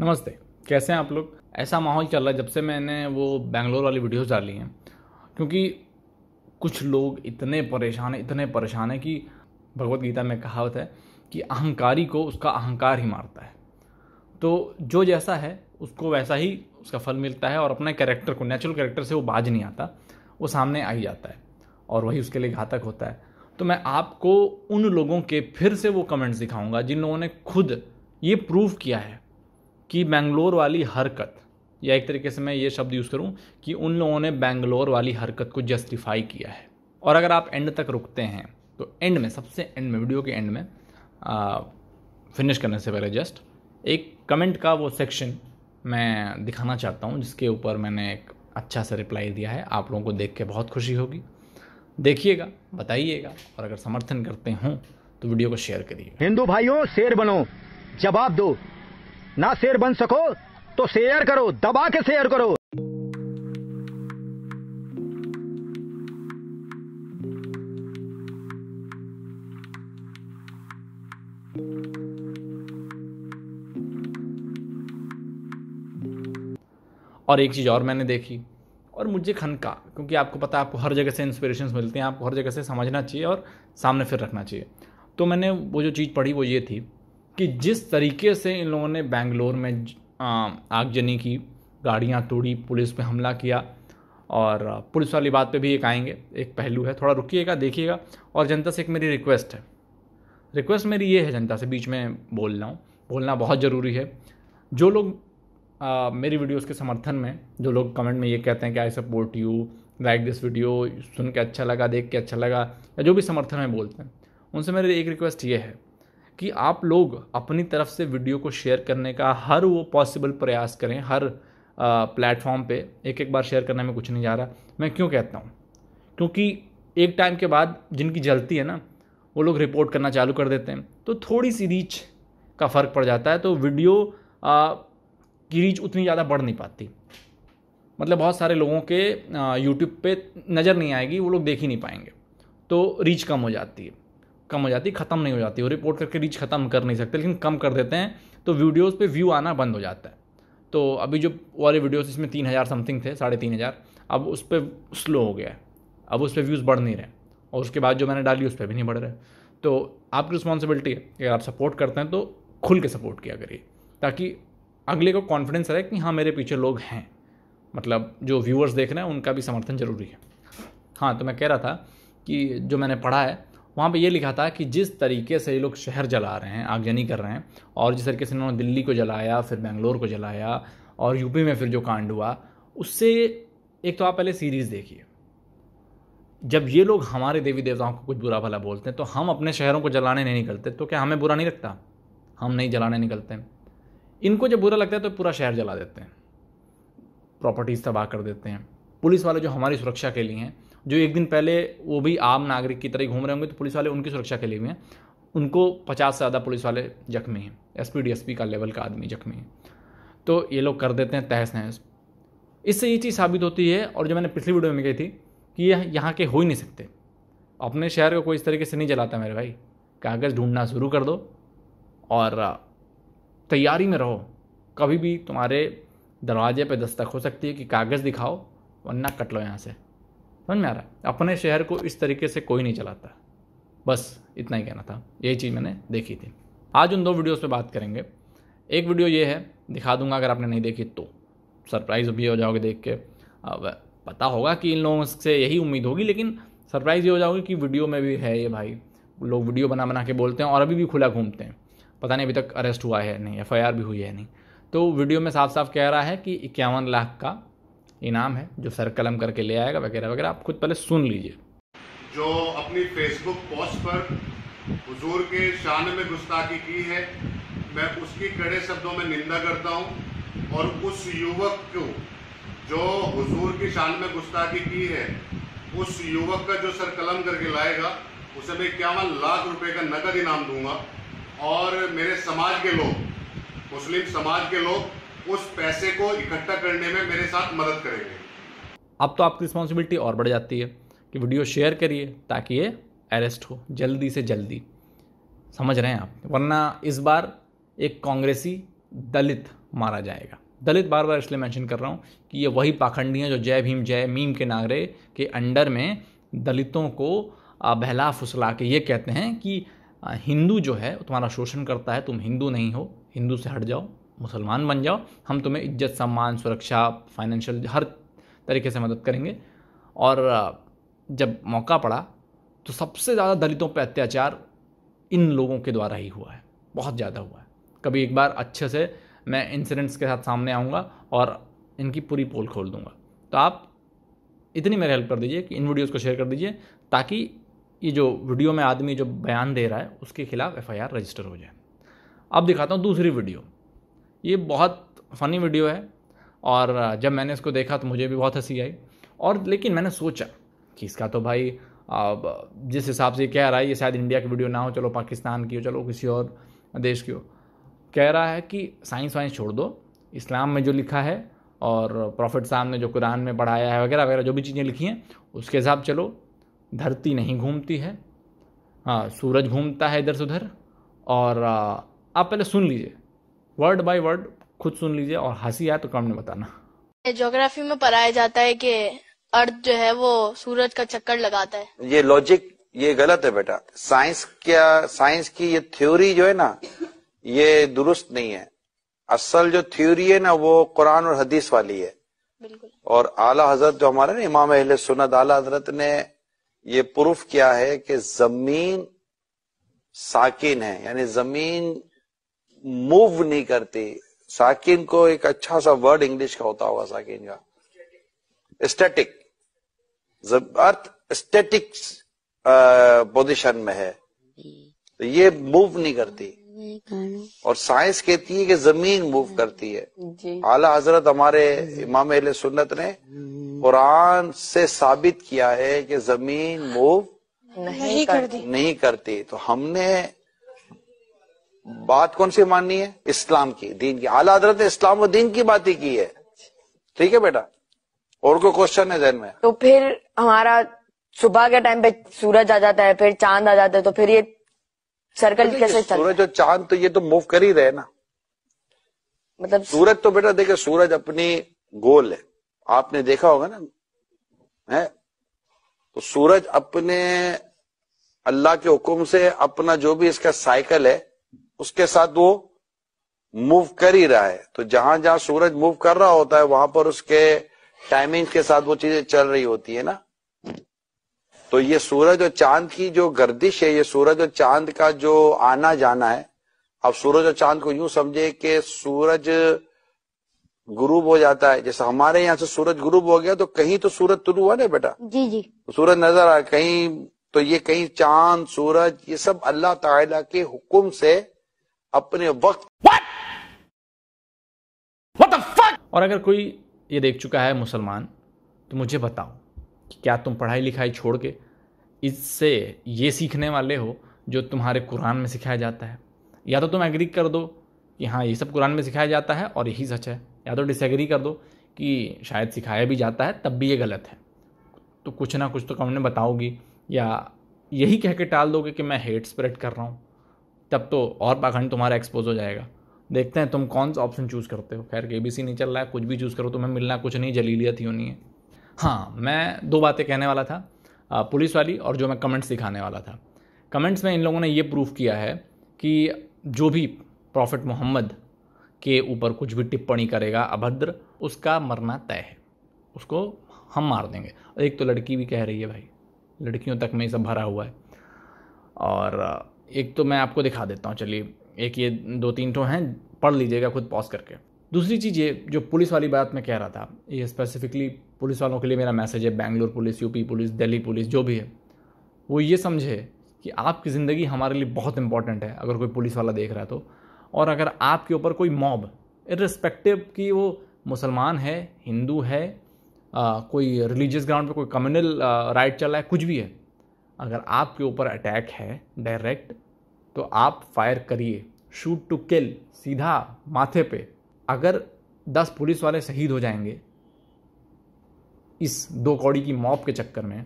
नमस्ते कैसे हैं आप लोग ऐसा माहौल चल रहा है जब से मैंने वो बैंगलोर वाली वीडियोस डाली हैं क्योंकि कुछ लोग इतने परेशान हैं इतने परेशान हैं कि भगवत गीता में कहावत है कि अहंकारी को उसका अहंकार ही मारता है तो जो जैसा है उसको वैसा ही उसका फल मिलता है और अपने कैरेक्टर को नेचुरल कैरेक्टर से वो बाज नहीं आता वो सामने आ ही जाता है और वही उसके लिए घातक होता है तो मैं आपको उन लोगों के फिर से वो कमेंट्स दिखाऊंगा जिन लोगों ने खुद ये प्रूव किया है कि बेंगलोर वाली हरकत या एक तरीके से मैं ये शब्द यूज़ करूँ कि उन लोगों ने बेंगलोर वाली हरकत को जस्टिफाई किया है और अगर आप एंड तक रुकते हैं तो एंड में सबसे एंड में वीडियो के एंड में आ, फिनिश करने से पहले जस्ट एक कमेंट का वो सेक्शन मैं दिखाना चाहता हूँ जिसके ऊपर मैंने एक अच्छा सा रिप्लाई दिया है आप लोगों को देख के बहुत खुशी होगी देखिएगा बताइएगा और अगर समर्थन करते हों तो वीडियो को शेयर करिए हिंदू भाइयों शेर बनो जवाब दो ना शेर बन सको तो शेयर करो दबा के शेयर करो और एक चीज़ और मैंने देखी और मुझे खनका क्योंकि आपको पता है आपको हर जगह से इंस्पिरेशंस मिलते हैं आपको हर जगह से समझना चाहिए और सामने फिर रखना चाहिए तो मैंने वो जो चीज़ पढ़ी वो ये थी कि जिस तरीके से इन लोगों ने बेंगलोर में आगजनी की गाड़ियाँ तोड़ी पुलिस पे हमला किया और पुलिस वाली बात पे भी एक आएंगे एक पहलू है थोड़ा रुकिएगा देखिएगा और जनता से एक मेरी रिक्वेस्ट है रिक्वेस्ट मेरी ये है जनता से बीच में बोल रहा हूँ बोलना बहुत ज़रूरी है जो लोग आ, मेरी वीडियोस के समर्थन में जो लोग कमेंट में ये कहते हैं कि I support you like this video सुन के अच्छा लगा देख के अच्छा लगा या जो भी समर्थन में बोलते हैं उनसे मेरी एक रिक्वेस्ट ये है कि आप लोग अपनी तरफ से वीडियो को शेयर करने का हर वो पॉसिबल प्रयास करें हर प्लेटफॉर्म पे एक एक बार शेयर करने में कुछ नहीं जा रहा मैं क्यों कहता हूँ क्योंकि एक टाइम के बाद जिनकी जलती है ना वो लोग रिपोर्ट करना चालू कर देते हैं तो थोड़ी सी रीच का फ़र्क पड़ जाता है तो वीडियो आ, की रीच उतनी ज़्यादा बढ़ नहीं पाती मतलब बहुत सारे लोगों के यूट्यूब पे नज़र नहीं आएगी वो लोग देख ही नहीं पाएंगे तो रीच कम हो जाती है कम हो जाती ख़त्म नहीं हो जाती वो रिपोर्ट करके रीच ख़त्म कर नहीं सकते लेकिन कम कर देते हैं तो वीडियोज़ पर व्यू आना बंद हो जाता है तो अभी जो वाले वीडियोज़ इसमें तीन हज़ार समथिंग थे साढ़े तीन हज़ार अब उस पर स्लो हो गया है अब उस पर व्यूज़ बढ़ नहीं रहे और उसके बाद जो मैंने डाली उस पर भी नहीं बढ़ रहे तो आपकी रिस्पॉन्सिबिलिटी है अगर आप सपोर्ट करते हैं तो खुल के सपोर्ट किया करिए ताकि अगले को कॉन्फिडेंस रहे कि हाँ मेरे पीछे लोग हैं मतलब जो व्यूअर्स देख रहे हैं उनका भी समर्थन जरूरी है हाँ तो मैं कह रहा था कि जो मैंने पढ़ा है वहाँ पे ये लिखा था कि जिस तरीके से ये लोग शहर जला रहे हैं आगजनी कर रहे हैं और जिस तरीके से इन्होंने दिल्ली को जलाया फिर बेंगलोर को जलाया और यूपी में फिर जो कांड हुआ उससे एक तो आप पहले सीरीज़ देखिए जब ये लोग हमारे देवी देवताओं को कुछ बुरा भला बोलते हैं तो हम अपने शहरों को जलाने नहीं निकलते तो क्या हमें बुरा नहीं लगता हम नहीं जलाने निकलते हैं इनको जब बुरा लगता है तो पूरा शहर जला देते हैं प्रॉपर्टीज़ तबाह कर देते हैं पुलिस वाले जो हमारी सुरक्षा के लिए हैं जो एक दिन पहले वो भी आम नागरिक की तरह घूम रहे होंगे तो पुलिस वाले उनकी सुरक्षा के लिए हुए हैं उनको पचास से ज़्यादा पुलिस वाले जख्मी हैं S P D S P का लेवल का आदमी जख्मी है तो ये लोग कर देते हैं तहस नहस इससे ये चीज़ साबित होती है और जो मैंने पिछली वीडियो में कही थी कि यह यहाँ के हो ही नहीं सकते अपने शहर को कोई इस तरीके से नहीं जलाता मेरे भाई कागज़ ढूंढना शुरू कर दो और तैयारी में रहो कभी भी तुम्हारे दरवाजे पे दस्तक हो सकती है कि कागज़ दिखाओ वरना कट लो यहाँ से समझ में आ रहा है अपने शहर को इस तरीके से कोई नहीं चलाता बस इतना ही कहना था यही चीज़ मैंने देखी थी आज उन दो वीडियोस पे बात करेंगे एक वीडियो ये है दिखा दूंगा अगर आपने नहीं देखी तो सरप्राइज़ भी हो जाओगे देख के अब पता होगा कि इन लोगों से यही उम्मीद होगी लेकिन सरप्राइज़ ये हो जाओगे कि वीडियो में भी है ये भाई लोग वीडियो बना बना के बोलते हैं और अभी भी खुला घूमते हैं पता नहीं अभी तक अरेस्ट हुआ है नहीं एफ भी हुई है नहीं तो वीडियो में साफ साफ कह रहा है कि इक्यावन लाख का इनाम है जो सर कलम करके ले आएगा वगैरह वगैरह आप खुद पहले सुन लीजिए जो अपनी फेसबुक पोस्ट पर हजूर के शान में गुस्ताखी की है मैं उसकी कड़े शब्दों में निंदा करता हूँ और उस युवक को जो हजूर की शान में गुस्ताखी की है उस युवक का जो सर कलम करके लाएगा उसे मैं इक्यावन लाख रुपए का नकद इनाम दूंगा और मेरे समाज के लोग मुस्लिम समाज के लोग उस पैसे को इकट्ठा करने में मेरे साथ मदद करेंगे अब तो आपकी रिस्पॉन्सिबिलिटी और बढ़ जाती है कि वीडियो शेयर करिए ताकि ये अरेस्ट हो जल्दी से जल्दी समझ रहे हैं आप वरना इस बार एक कांग्रेसी दलित मारा जाएगा दलित बार बार इसलिए मेंशन कर रहा हूँ कि ये वही पाखंडी हैं जो जय भीम जय मीम के नागरे के अंडर में दलितों को बहला फुसला के ये कहते हैं कि हिंदू जो है तुम्हारा शोषण करता है तुम हिंदू नहीं हो हिंदू से हट जाओ मुसलमान बन जाओ हम तुम्हें इज्जत सम्मान सुरक्षा फाइनेंशियल हर तरीके से मदद करेंगे और जब मौका पड़ा तो सबसे ज़्यादा दलितों पर अत्याचार इन लोगों के द्वारा ही हुआ है बहुत ज़्यादा हुआ है कभी एक बार अच्छे से मैं इंसिडेंट्स के साथ सामने आऊँगा और इनकी पूरी पोल खोल दूँगा तो आप इतनी मेरी हेल्प कर दीजिए कि इन वीडियोज़ को शेयर कर दीजिए ताकि ये जो वीडियो में आदमी जो बयान दे रहा है उसके खिलाफ़ एफ़ रजिस्टर हो जाए अब दिखाता हूँ दूसरी वीडियो ये बहुत फ़नी वीडियो है और जब मैंने इसको देखा तो मुझे भी बहुत हंसी आई और लेकिन मैंने सोचा कि इसका तो भाई अब जिस हिसाब से कह रहा है ये शायद इंडिया की वीडियो ना हो चलो पाकिस्तान की हो चलो किसी और देश की हो कह रहा है कि साइंस वाइंस छोड़ दो इस्लाम में जो लिखा है और प्रॉफिट साहब ने जो कुरान में पढ़ाया है वगैरह वगैरह जो भी चीज़ें लिखी हैं उसके हिसाब चलो धरती नहीं घूमती है हाँ सूरज घूमता है इधर से उधर और आप पहले सुन लीजिए वर्ड बाय वर्ड खुद सुन लीजिए और हंसी आए तो कम में बताना ज्योग्राफी में पढ़ाया जाता है कि अर्थ जो है वो सूरज का चक्कर लगाता है ये लॉजिक ये गलत है बेटा साइंस क्या साइंस की ये थ्योरी जो है ना ये दुरुस्त नहीं है असल जो थ्योरी है ना वो कुरान और हदीस वाली है और आला हजरत जो हमारे ना इमाम अहले सुनत आला हजरत ने ये प्रूफ किया है कि जमीन साकिन है यानी जमीन मूव नहीं करती साकिन को एक अच्छा सा वर्ड इंग्लिश का होता होगा साकिन का स्टैटिक अर्थ स्टैटिक पोजिशन में है तो ये मूव नहीं करती और साइंस कहती है कि जमीन मूव करती है आला हजरत हमारे इमाम अहल सुन्नत ने कुरान से साबित किया है कि जमीन मूव नहीं करती नहीं करती तो हमने बात कौन सी माननी है इस्लाम की दीन की आला हजरत ने इस्लाम और दीन की बात ही की है ठीक है बेटा और कोई क्वेश्चन है जहन में तो फिर हमारा सुबह के टाइम पे सूरज आ जाता है फिर चांद आ जाता है तो फिर ये सर्कल तो कैसे चलता सूरज और चांद तो ये तो मूव कर ही रहे ना मतलब सूरज तो बेटा देखे सूरज अपनी गोल है आपने देखा होगा ना है तो सूरज अपने अल्लाह के हुक्म से अपना जो भी इसका साइकिल है उसके साथ वो मूव कर ही रहा है तो जहां जहां सूरज मूव कर रहा होता है वहां पर उसके टाइमिंग के साथ वो चीजें चल रही होती है ना तो ये सूरज और चांद की जो गर्दिश है ये सूरज और चांद का जो आना जाना है अब सूरज और चांद को यूं समझे कि सूरज गुरूब हो जाता है जैसे हमारे यहाँ से सूरज गुरूब हो गया तो कहीं तो सूरज तुरु हुआ ना बेटा जी जी सूरज नजर आ कहीं तो ये कहीं चांद सूरज ये सब अल्लाह ताला के हुक्म से अपने वक्त What? What और अगर कोई ये देख चुका है मुसलमान तो मुझे बताओ कि क्या तुम पढ़ाई लिखाई छोड़ के इससे ये सीखने वाले हो जो तुम्हारे कुरान में सिखाया जाता है या तो तुम एग्री कर दो कि हाँ ये सब कुरान में सिखाया जाता है और यही सच है या तो डिसएग्री कर दो कि शायद सिखाया भी जाता है तब भी ये गलत है तो कुछ ना कुछ तो कमेंट में बताओगी या यही कह के टाल दोगे कि मैं हेट स्प्रेड कर रहा हूँ तब तो और पाखंड तुम्हारा एक्सपोज हो जाएगा देखते हैं तुम कौन सा ऑप्शन चूज़ करते हो खैर के नहीं चल रहा है कुछ भी चूज़ करो तुम्हें मिलना कुछ नहीं जलीलियत ही होनी है हाँ मैं दो बातें कहने वाला था पुलिस वाली और जो मैं कमेंट्स दिखाने वाला था कमेंट्स में इन लोगों ने ये प्रूफ किया है कि जो भी प्रॉफिट मोहम्मद के ऊपर कुछ भी टिप्पणी करेगा अभद्र उसका मरना तय है उसको हम मार देंगे एक तो लड़की भी कह रही है भाई लड़कियों तक में ये सब भरा हुआ है और एक तो मैं आपको दिखा देता हूँ चलिए एक ये दो तीन ठो हैं पढ़ लीजिएगा खुद पॉज करके दूसरी चीज़ ये जो पुलिस वाली बात मैं कह रहा था ये स्पेसिफिकली पुलिस वालों के लिए मेरा मैसेज है Bangalore police UP police Delhi police जो भी है वो ये समझे कि आपकी ज़िंदगी हमारे लिए बहुत इंपॉर्टेंट है अगर कोई पुलिस वाला देख रहा है तो और अगर आपके ऊपर कोई मॉब इरिस्पेक्टिव कि वो मुसलमान है हिंदू है आ, कोई रिलीजियस ग्राउंड पर कोई कम्युनल राइट चल रहा है कुछ भी है अगर आपके ऊपर अटैक है डायरेक्ट तो आप फायर करिए शूट टू किल सीधा माथे पे अगर दस पुलिस वाले शहीद हो जाएंगे इस दो कौड़ी की मौत के चक्कर में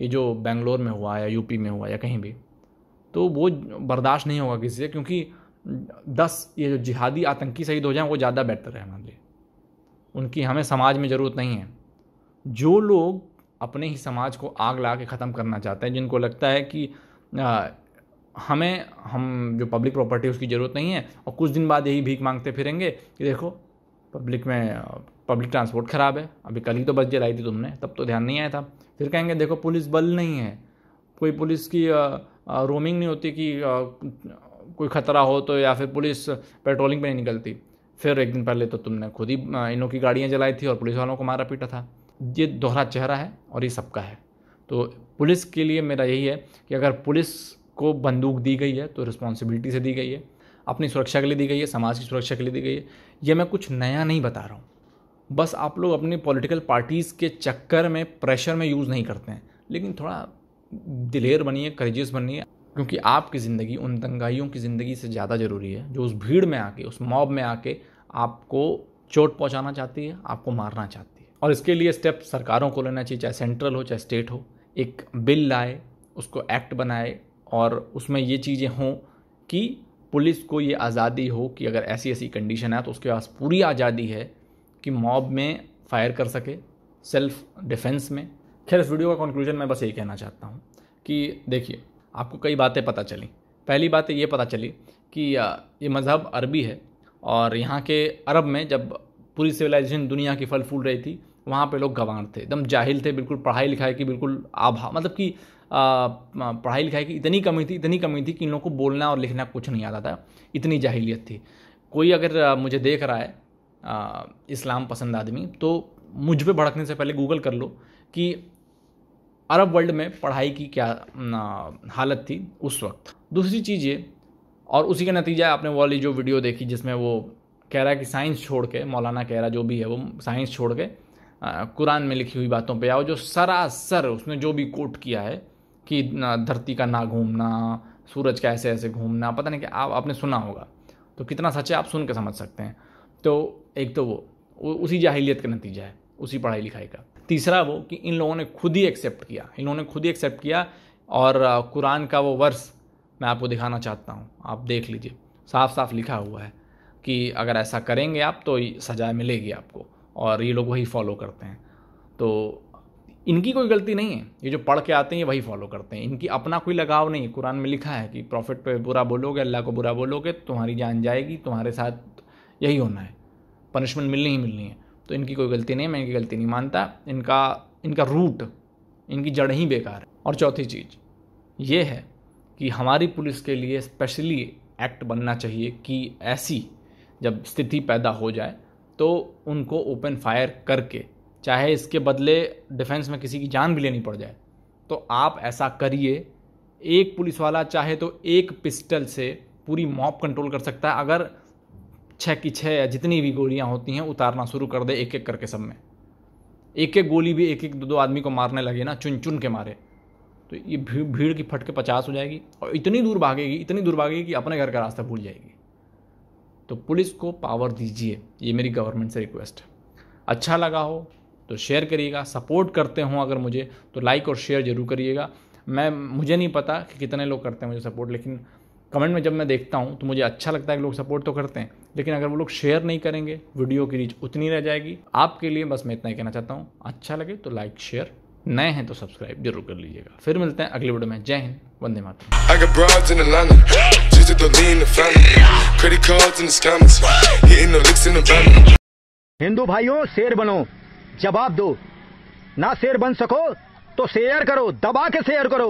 ये जो बेंगलोर में हुआ या यूपी में हुआ या कहीं भी तो वो बर्दाश्त नहीं होगा किसी से क्योंकि दस ये जो जिहादी आतंकी शहीद हो जाएं वो ज़्यादा बेहतर है हमारे लिए उनकी हमें समाज में ज़रूरत नहीं है जो लोग अपने ही समाज को आग ला के ख़त्म करना चाहते हैं जिनको लगता है कि आ, हमें हम जो पब्लिक प्रॉपर्टी उसकी ज़रूरत नहीं है और कुछ दिन बाद यही भीख मांगते फिरेंगे कि देखो पब्लिक में पब्लिक ट्रांसपोर्ट ख़राब है अभी कल ही तो बस जलाई थी तुमने तब तो ध्यान नहीं आया था फिर कहेंगे देखो पुलिस बल नहीं है कोई पुलिस की आ, आ, रोमिंग नहीं होती कि कोई ख़तरा हो तो या फिर पुलिस पेट्रोलिंग पे नहीं निकलती फिर एक दिन पहले तो तुमने खुद ही इनों की गाड़ियाँ जलाई थी और पुलिस वालों को मारा पीटा था ये दोहरा चेहरा है और ये सबका है तो पुलिस के लिए मेरा यही है कि अगर पुलिस को बंदूक दी गई है तो रिस्पॉन्सिबिलिटी से दी गई है अपनी सुरक्षा के लिए दी गई है समाज की सुरक्षा के लिए दी गई है ये मैं कुछ नया नहीं बता रहा हूँ बस आप लोग अपनी पॉलिटिकल पार्टीज़ के चक्कर में प्रेशर में यूज़ नहीं करते हैं लेकिन थोड़ा दिलेर बनिए करेजियस बनिए क्योंकि आपकी ज़िंदगी उन दंगाइयों की ज़िंदगी से ज़्यादा ज़रूरी है जो उस भीड़ में आके उस मॉब में आके आपको चोट पहुंचाना चाहती है आपको मारना चाहती है और इसके लिए स्टेप सरकारों को लेना चाहिए चाहे सेंट्रल हो चाहे स्टेट हो एक बिल लाए उसको एक्ट बनाए और उसमें ये चीज़ें हों कि पुलिस को ये आज़ादी हो कि अगर ऐसी ऐसी कंडीशन है तो उसके पास पूरी आज़ादी है कि मॉब में फायर कर सके सेल्फ डिफेंस में खैर इस वीडियो का कंक्लूजन मैं बस यही कहना चाहता हूँ कि देखिए आपको कई बातें पता चली पहली बात ये पता चली कि ये मज़हब अरबी है और यहाँ के अरब में जब पूरी सिविलाइजेशन दुनिया की फल फूल रही थी वहाँ पे लोग गंवार थे एकदम जाहिल थे बिल्कुल पढ़ाई लिखाई की बिल्कुल आभा मतलब कि पढ़ाई लिखाई की इतनी कमी थी इतनी कमी थी कि इन लोगों को बोलना और लिखना कुछ नहीं आता था इतनी जाहिलियत थी कोई अगर मुझे देख रहा है आ, इस्लाम पसंद आदमी तो मुझ पर भड़कने से पहले गूगल कर लो कि अरब वर्ल्ड में पढ़ाई की क्या हालत थी उस वक्त दूसरी चीज़ ये और उसी का नतीजा आपने वाली जो वीडियो देखी जिसमें वो कह रहा है कि साइंस छोड़ के मौलाना कह रहा जो भी है वो साइंस छोड़ के कुरान में लिखी हुई बातों पे आओ जो सरासर उसने जो भी कोट किया है कि धरती का ना घूमना सूरज का ऐसे ऐसे घूमना पता नहीं कि आप आपने सुना होगा तो कितना सच है आप सुन के समझ सकते हैं तो एक तो वो उसी जाहिलियत का नतीजा है उसी पढ़ाई लिखाई का तीसरा वो कि इन लोगों ने खुद ही एक्सेप्ट किया इन लोगों ने खुद ही एक्सेप्ट किया और कुरान का वो वर्स मैं आपको दिखाना चाहता हूँ आप देख लीजिए साफ साफ लिखा हुआ है कि अगर ऐसा करेंगे आप तो सजा मिलेगी आपको और ये लोग वही फॉलो करते हैं तो इनकी कोई गलती नहीं है ये जो पढ़ के आते हैं ये वही फॉलो करते हैं इनकी अपना कोई लगाव नहीं है कुरान में लिखा है कि प्रॉफिट पे बुरा बोलोगे अल्लाह को बुरा बोलोगे तुम्हारी जान जाएगी तुम्हारे साथ यही होना है पनिशमेंट मिलनी ही मिलनी है तो इनकी कोई गलती नहीं है मैं इनकी गलती नहीं मानता इनका इनका रूट इनकी जड़ ही बेकार है और चौथी चीज़ ये है कि हमारी पुलिस के लिए स्पेशली एक्ट बनना चाहिए कि ऐसी जब स्थिति पैदा हो जाए तो उनको ओपन फायर करके चाहे इसके बदले डिफेंस में किसी की जान भी लेनी पड़ जाए तो आप ऐसा करिए एक पुलिस वाला चाहे तो एक पिस्टल से पूरी मॉप कंट्रोल कर सकता है अगर छः की छः या जितनी भी गोलियां होती हैं उतारना शुरू कर दे एक एक करके सब में एक एक गोली भी एक एक दो दो आदमी को मारने लगे ना चुन चुन के मारे तो ये भीड़ भीड़ की फटके पचास हो जाएगी और इतनी दूर भागेगी इतनी दूर भागेगी कि अपने घर का रास्ता भूल जाएगी तो पुलिस को पावर दीजिए ये मेरी गवर्नमेंट से रिक्वेस्ट है अच्छा लगा हो तो शेयर करिएगा सपोर्ट करते हों अगर मुझे तो लाइक और शेयर जरूर करिएगा मैं मुझे नहीं पता कि कितने लोग करते हैं मुझे सपोर्ट लेकिन कमेंट में जब मैं देखता हूँ तो मुझे अच्छा लगता है कि लोग सपोर्ट तो करते हैं लेकिन अगर वो लोग शेयर नहीं करेंगे वीडियो की रीच उतनी रह जाएगी आपके लिए बस मैं इतना ही कहना चाहता हूँ अच्छा लगे तो लाइक शेयर नए हैं तो सब्सक्राइब जरूर कर लीजिएगा फिर मिलते हैं अगले वीडियो में जय हिंद वंदे मातरम credit cards and the scammers. Hitting the licks in the van. Hindu भाइयों शेर बनो जवाब दो ना शेर बन सको तो शेयर करो दबा के शेयर करो